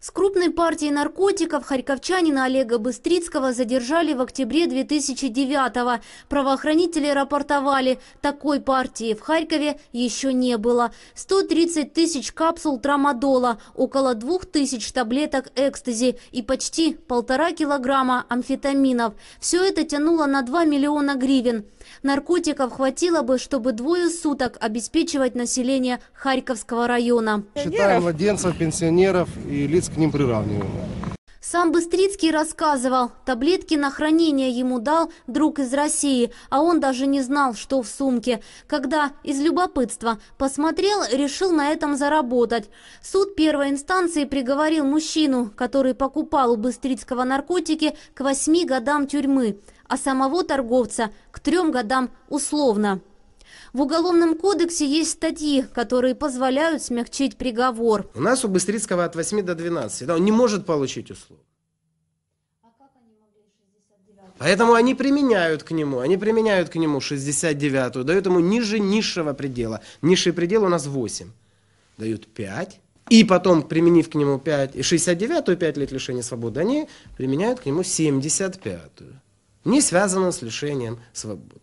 С крупной партией наркотиков харьковчанина Олега Быстрицкого задержали в октябре 2009-го. Правоохранители рапортовали, такой партии в Харькове еще не было. 130 тысяч капсул трамадола, около 2000 таблеток экстази и почти полтора килограмма амфетаминов. Все это тянуло на 2 миллиона гривен. Наркотиков хватило бы, чтобы двое суток обеспечивать население Харьковского района. Считаем младенцев, пенсионеров и лиц Быстрец к ним приравниваемы. Сам Быстрицкий рассказывал, таблетки на хранение ему дал друг из России, а он даже не знал, что в сумке. Когда из любопытства посмотрел, решил на этом заработать. Суд первой инстанции приговорил мужчину, который покупал у Быстрицкого наркотики, к восьми годам тюрьмы, а самого торговца к трем годам условно. В Уголовном кодексе есть статьи, которые позволяют смягчить приговор. У нас у Быстрицкого от 8 до 12. Да, он не может получить услуг. Поэтому они применяют к нему, они применяют к нему 69-ю, дают ему ниже низшего предела. Низший предел у нас 8. Дают 5. И потом, применив к нему 5, 69-ю 5 лет лишения свободы, они применяют к нему 75-ю. Не связанную с лишением свободы.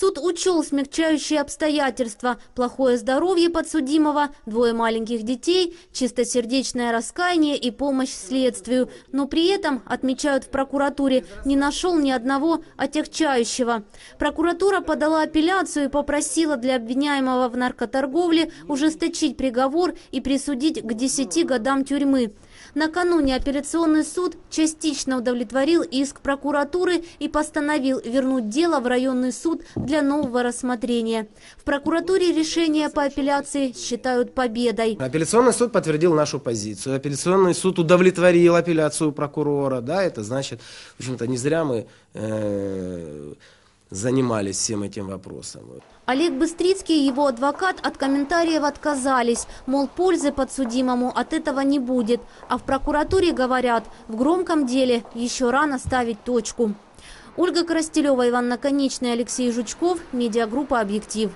Суд учел смягчающие обстоятельства, плохое здоровье подсудимого, двое маленьких детей, чистосердечное раскаяние и помощь следствию. Но при этом, отмечают в прокуратуре, не нашел ни одного отягчающего. Прокуратура подала апелляцию и попросила для обвиняемого в наркоторговле ужесточить приговор и присудить к 10 годам тюрьмы. Накануне апелляционный суд частично удовлетворил иск прокуратуры и постановил вернуть дело в районный суд для нового рассмотрения. В прокуратуре решение по апелляции считают победой. Апелляционный суд подтвердил нашу позицию. Апелляционный суд удовлетворил апелляцию прокурора. Да, это значит, в общем-то, не зря мы... Э занимались всем этим вопросом. Олег Быстрицкий и его адвокат от комментариев отказались, мол, пользы подсудимому от этого не будет. А в прокуратуре говорят, в громком деле еще рано ставить точку. Ольга Коростелева, Иван Наконечный, Алексей Жучков, медиагруппа «Объектив».